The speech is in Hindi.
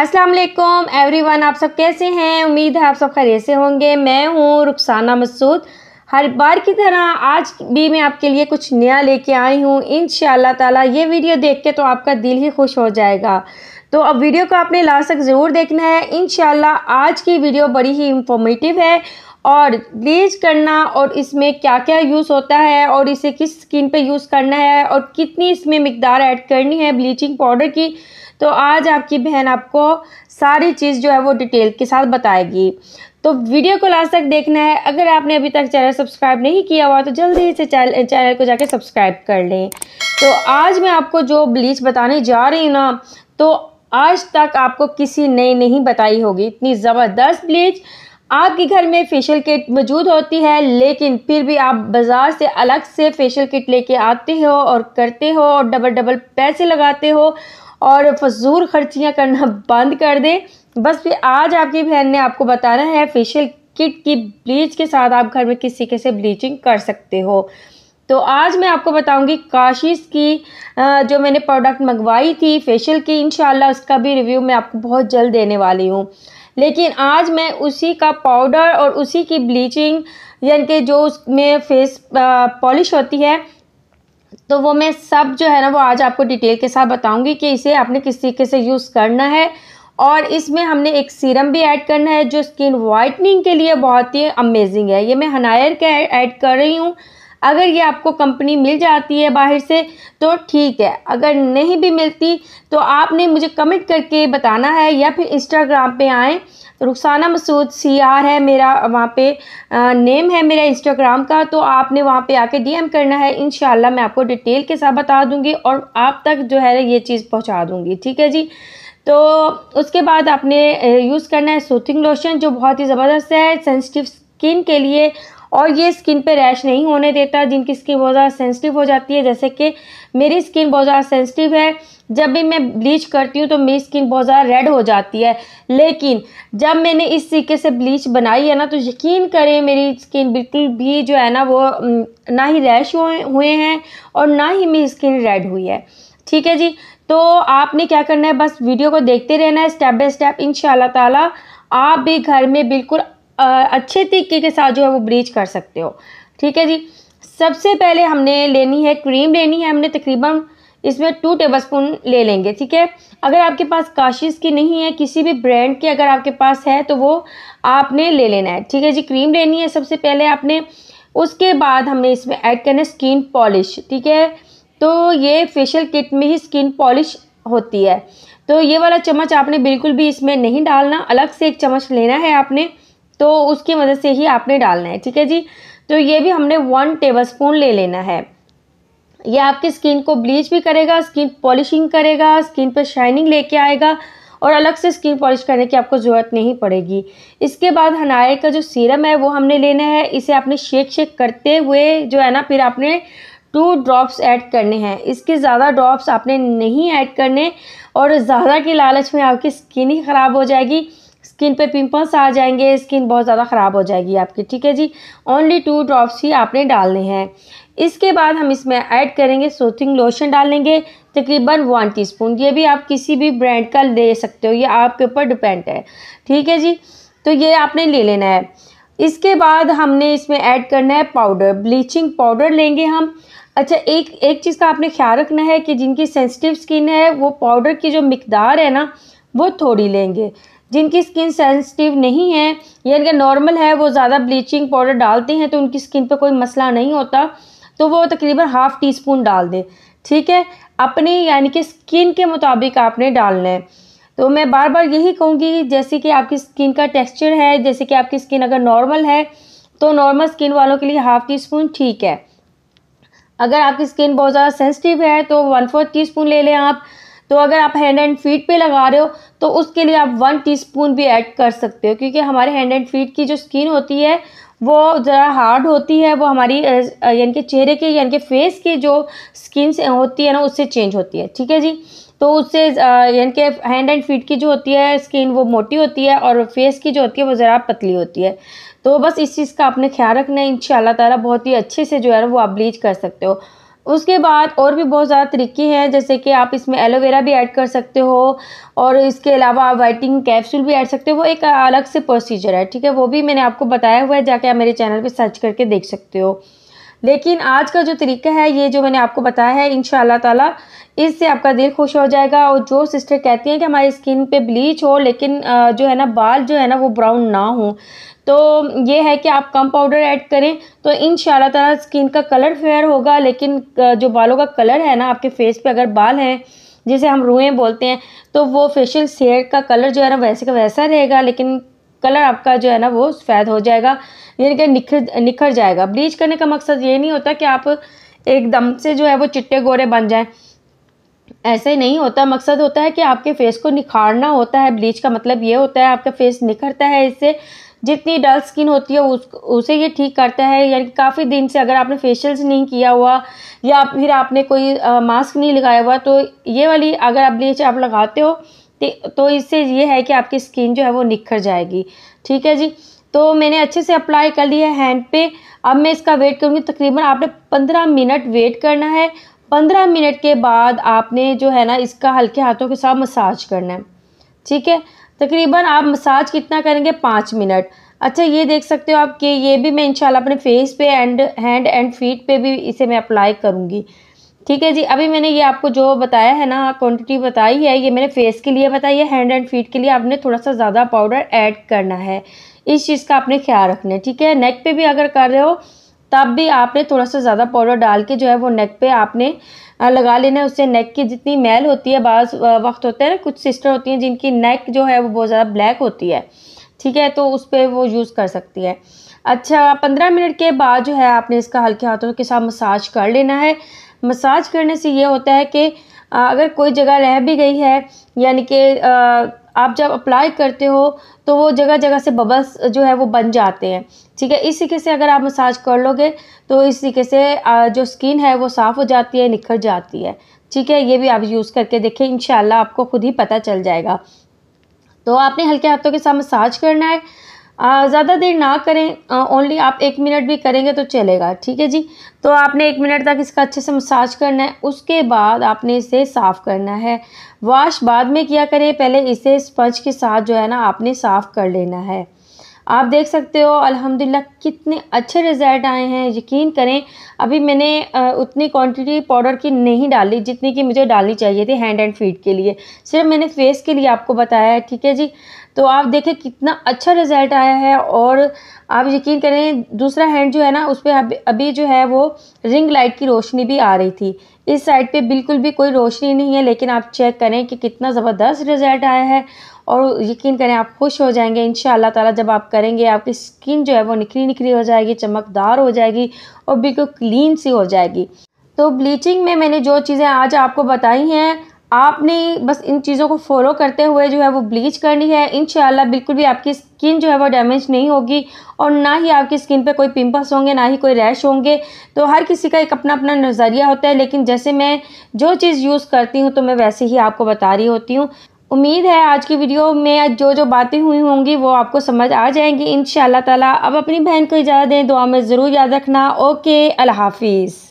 अस्सलाम वालेकुम एवरीवन आप सब कैसे हैं उम्मीद है आप सब खैर से होंगे मैं हूँ रुखसाना मसूद हर बार की तरह आज भी मैं आपके लिए कुछ नया लेके आई हूँ इन ताला ये वीडियो देख के तो आपका दिल ही खुश हो जाएगा तो अब वीडियो को आपने लास्ट तक ज़रूर देखना है इन आज की वीडियो बड़ी ही इंफॉर्मेटिव है और ब्लीच करना और इसमें क्या क्या यूज़ होता है और इसे किस स्किन पे यूज़ करना है और कितनी इसमें मकदार ऐड करनी है ब्लीचिंग पाउडर की तो आज आपकी बहन आपको सारी चीज़ जो है वो डिटेल के साथ बताएगी तो वीडियो को लास्ट तक देखना है अगर आपने अभी तक चैनल सब्सक्राइब नहीं किया हुआ तो जल्दी से चैनल चैनल को जाके सब्सक्राइब कर लें तो आज मैं आपको जो ब्लीच बताने जा रही हूँ ना तो आज तक आपको किसी ने नहीं बताई होगी इतनी ज़बरदस्त ब्लीच आपके घर में फेशियल किट मौजूद होती है लेकिन फिर भी आप बाज़ार से अलग से फेशियल किट लेके आते हो और करते हो और डबल डबल पैसे लगाते हो और फजूल खर्चियाँ करना बंद कर दें बस फिर आज आपकी बहन ने आपको बताना है फेशियल किट की ब्लीच के साथ आप घर में किस तरीके से ब्लीचिंग कर सकते हो तो आज मैं आपको बताऊंगी काशिश की जो मैंने प्रोडक्ट मंगवाई थी फेशियल की इन उसका भी रिव्यू मैं आपको बहुत जल्द देने वाली हूँ लेकिन आज मैं उसी का पाउडर और उसी की ब्लीचिंग यानी कि जो उसमें फेस पॉलिश होती है तो वो मैं सब जो है ना वो आज आपको डिटेल के साथ बताऊंगी कि इसे आपने किस तरीके से यूज़ करना है और इसमें हमने एक सीरम भी ऐड करना है जो स्किन वाइटनिंग के लिए बहुत ही अमेजिंग है ये मैं हनायर का ऐड कर रही हूँ अगर ये आपको कंपनी मिल जाती है बाहर से तो ठीक है अगर नहीं भी मिलती तो आपने मुझे कमेंट करके बताना है या फिर इंस्टाग्राम पे आएँ रुखसाना मसूद सी आर है मेरा वहाँ पे नेम है मेरा इंस्टाग्राम का तो आपने वहाँ पे आके डीएम करना है इन मैं आपको डिटेल के साथ बता दूँगी और आप तक जो है ये चीज़ पहुँचा दूँगी ठीक है जी तो उसके बाद आपने यूज़ करना है सूथिंग लोशन जो बहुत ही ज़बरदस्त है सेंसिटिव स्किन के लिए और ये स्किन पे रैश नहीं होने देता जिनकी स्किन बहुत ज़्यादा सेंसिटिव हो जाती है जैसे कि मेरी स्किन बहुत ज़्यादा सेंसिटिव है जब भी मैं ब्लीच करती हूँ तो मेरी स्किन बहुत ज़्यादा रेड हो जाती है लेकिन जब मैंने इस तरीके से ब्लीच बनाई है ना तो यकीन करें मेरी स्किन बिल्कुल भी जो है ना वो ना ही रैश हुए हैं और ना ही मेरी स्किन रेड हुई है ठीक है जी तो आपने क्या करना है बस वीडियो को देखते रहना है स्टेप बाय स्टेप इन ताला आप भी घर में बिल्कुल अच्छे तरीके के साथ जो है वो ब्लीच कर सकते हो ठीक है जी सबसे पहले हमने लेनी है क्रीम लेनी है हमने तकरीबन इसमें टू टेबल स्पून ले लेंगे ठीक है अगर आपके पास काशिश की नहीं है किसी भी ब्रांड की अगर आपके पास है तो वो आपने ले लेना है ठीक है जी क्रीम लेनी है सबसे पहले आपने उसके बाद हमने इसमें ऐड करना है स्किन पॉलिश ठीक है तो ये फेशियल किट में ही स्किन पॉलिश होती है तो ये वाला चम्मच आपने बिल्कुल भी इसमें नहीं डालना अलग से एक चम्मच लेना है आपने तो उसकी मदद से ही आपने डालना है ठीक है जी तो ये भी हमने वन टेबलस्पून ले लेना है ये आपकी स्किन को ब्लीच भी करेगा स्किन पॉलिशिंग करेगा स्किन पर शाइनिंग लेके आएगा और अलग से स्किन पॉलिश करने की आपको ज़रूरत नहीं पड़ेगी इसके बाद हनायर का जो सीरम है वो हमने लेना है इसे आपने शेक शेक करते हुए जो है ना फिर आपने टू ड्रॉप्स ऐड करने हैं इसके ज़्यादा ड्रॉप्स आपने नहीं ऐड करने और ज़्यादा की लालच में आपकी स्किन ही ख़राब हो जाएगी स्किन पे पिंपल्स आ जाएंगे स्किन बहुत ज़्यादा ख़राब हो जाएगी आपकी ठीक है जी ओनली टू ड्रॉप्स ही आपने डालने हैं इसके बाद हम इसमें ऐड करेंगे सोथिंग लोशन डाल लेंगे तकरीबन वन टीस्पून ये भी आप किसी भी ब्रांड का ले सकते हो ये आपके ऊपर डिपेंड है ठीक है जी तो ये आपने ले लेना है इसके बाद हमने इसमें ऐड करना है पाउडर ब्लीचिंग पाउडर लेंगे हम अच्छा एक एक चीज़ का आपने ख्याल रखना है कि जिनकी सेंसिटिव स्किन है वो पाउडर की जो मकदार है ना वो थोड़ी लेंगे जिनकी स्किन सेंसिटिव नहीं है या इनका नॉर्मल है वो ज़्यादा ब्लीचिंग पाउडर डालते हैं तो उनकी स्किन पर कोई मसला नहीं होता तो वो तकरीबन हाफ़ टी स्पून डाल दें ठीक है अपनी यानी कि स्किन के मुताबिक आपने डालना है तो मैं बार बार यही कहूँगी जैसे कि आपकी स्किन का टेक्सचर है जैसे कि आपकी स्किन अगर नॉर्मल है तो नॉर्मल स्किन वालों के लिए हाफ़ टी स्पून ठीक है अगर आपकी स्किन बहुत ज़्यादा सेंसिटिव है तो वन फोर्थ टी स्पून ले लें आप तो अगर आप हैंड एंड फीट पे लगा रहे हो तो उसके लिए आप वन टीस्पून भी ऐड कर सकते हो क्योंकि हमारे हैंड एंड फीट की जो स्किन होती है वो ज़रा हार्ड होती है वो हमारी यानी कि चेहरे के यानी कि फेस की जो स्किन होती है ना उससे चेंज होती है ठीक है जी तो उससे यानी कि हैंड एंड फीट की जो होती है स्किन वो मोटी होती है और फेस की जो होती है वो ज़रा पतली होती है तो बस इस चीज़ का आपने ख्याल रखना है इन शाला बहुत ही अच्छे से जो है वो आप ब्लीच कर सकते हो उसके बाद और भी बहुत ज़्यादा तरीके हैं जैसे कि आप इसमें एलोवेरा भी ऐड कर सकते हो और इसके अलावा आप वाइटिंग कैप्सूल भी ऐड सकते हो वो एक अलग से प्रोसीजर है ठीक है वो भी मैंने आपको बताया हुआ है जाके आप मेरे चैनल पर सर्च करके देख सकते हो लेकिन आज का जो तरीका है ये जो मैंने आपको बताया है इन ताला इससे आपका दिल खुश हो जाएगा और जो सिस्टर कहती हैं कि हमारी स्किन पे ब्लीच हो लेकिन जो है ना बाल जो है ना वो ब्राउन ना हो तो ये है कि आप कम पाउडर ऐड करें तो इन ताला स्किन का कलर फेयर होगा लेकिन जो बालों का कलर है ना आपके फेस पर अगर बाल हैं जिसे हम रुएँ बोलते हैं तो वो फेशियल सेयर का कलर जो है ना वैसे का वैसा रहेगा लेकिन कलर आपका जो है ना वो सफ़ेद हो जाएगा यानी कि निखर निखर जाएगा ब्लीच करने का मकसद ये नहीं होता कि आप एकदम से जो है वो चिट्टे गोरे बन जाएं ऐसे ही नहीं होता मकसद होता है कि आपके फेस को निखारना होता है ब्लीच का मतलब ये होता है आपका फेस निखरता है इससे जितनी डल स्किन होती है उस उसे ये ठीक करता है यानी काफ़ी दिन से अगर आपने फेशियल्स नहीं किया हुआ या फिर आपने कोई आ, मास्क नहीं लगाया हुआ तो ये वाली अगर आप ब्लीच आप लगाते हो तो इससे ये है कि आपकी स्किन जो है वो निखर जाएगी ठीक है जी तो मैंने अच्छे से अप्लाई कर लिया है हैंड पे अब मैं इसका वेट करूँगी तकरीबन आपने पंद्रह मिनट वेट करना है पंद्रह मिनट के बाद आपने जो है ना इसका हल्के हाथों के साथ मसाज करना है ठीक है तकरीबन आप मसाज कितना करेंगे पाँच मिनट अच्छा ये देख सकते हो आप कि ये भी मैं इंशाल्लाह अपने फेस पे एंड हैंड एंड फीट पे भी इसे मैं अप्लाई करूँगी ठीक है जी अभी मैंने ये आपको जो बताया है ना क्वांटिटी बताई है ये मैंने फेस के लिए बताई है हैंड एंड फीट के लिए आपने थोड़ा सा ज़्यादा पाउडर ऐड करना है इस चीज़ का आपने ख्याल रखना है ठीक है नेक पे भी अगर कर रहे हो तब भी आपने थोड़ा सा ज़्यादा पाउडर डाल के जो है वो नेक पे आपने लगा लेना है उससे नेक की जितनी मैल होती है बाज़ वक्त होते हैं ना कुछ सिस्टर होती हैं जिनकी नेक जो है वो बहुत ज़्यादा ब्लैक होती है ठीक है तो उस पर वो यूज़ कर सकती है अच्छा पंद्रह मिनट के बाद जो है आपने इसका हल्के हाथों के साथ मसाज कर लेना है मसाज करने से ये होता है कि अगर कोई जगह रह भी गई है यानी कि आप जब अप्लाई करते हो तो वो जगह जगह से बबल्स जो है वो बन जाते हैं ठीक है इस तरीके से अगर आप मसाज कर लोगे तो इस तरीके से जो स्किन है वो साफ़ हो जाती है निखर जाती है ठीक है ये भी आप यूज़ करके देखें इन आपको खुद ही पता चल जाएगा तो आपने हल्के हाथों के साथ मसाज करना है ज़्यादा देर ना करें ओनली आप एक मिनट भी करेंगे तो चलेगा ठीक है जी तो आपने एक मिनट तक इसका अच्छे से मसाज करना है उसके बाद आपने इसे साफ़ करना है वाश बाद में किया करें पहले इसे स्पंज के साथ जो है ना आपने साफ़ कर लेना है आप देख सकते हो अल्हम्दुलिल्लाह कितने अच्छे रिज़ल्ट आए हैं यकीन करें अभी मैंने उतनी क्वांटिटी पाउडर की नहीं डाली जितनी कि मुझे डालनी चाहिए थी हैंड एंड फीट के लिए सिर्फ मैंने फेस के लिए आपको बताया है ठीक है जी तो आप देखें कितना अच्छा रिज़ल्ट आया है और आप यकीन करें दूसरा हैंड जो है ना उस पर अभी जो है वो रिंग लाइट की रोशनी भी आ रही थी इस साइड पे बिल्कुल भी कोई रोशनी नहीं है लेकिन आप चेक करें कि कितना ज़बरदस्त रिज़ल्ट आया है और यकीन करें आप खुश हो जाएंगे इन ताला जब आप करेंगे आपकी स्किन जो है वो निखरी निखरी हो जाएगी चमकदार हो जाएगी और बिल्कुल क्लीन सी हो जाएगी तो ब्लीचिंग में मैंने जो चीज़ें आज आपको बताई हैं आपने बस इन चीज़ों को फॉलो करते हुए जो है वो ब्लीच करनी है इन बिल्कुल भी आपकी स्किन जो है वो डैमेज नहीं होगी और ना ही आपकी स्किन पे कोई पिंपल्स होंगे ना ही कोई रैश होंगे तो हर किसी का एक अपना अपना नज़रिया होता है लेकिन जैसे मैं जो चीज़ यूज़ करती हूँ तो मैं वैसे ही आपको बता रही होती हूँ उम्मीद है आज की वीडियो में जो जो बातें हुई होंगी वो आपको समझ आ जाएंगी इन ताला अब अपनी बहन को इजाज़त दें दुआ में ज़रूर याद रखना ओके अल्लाफिज़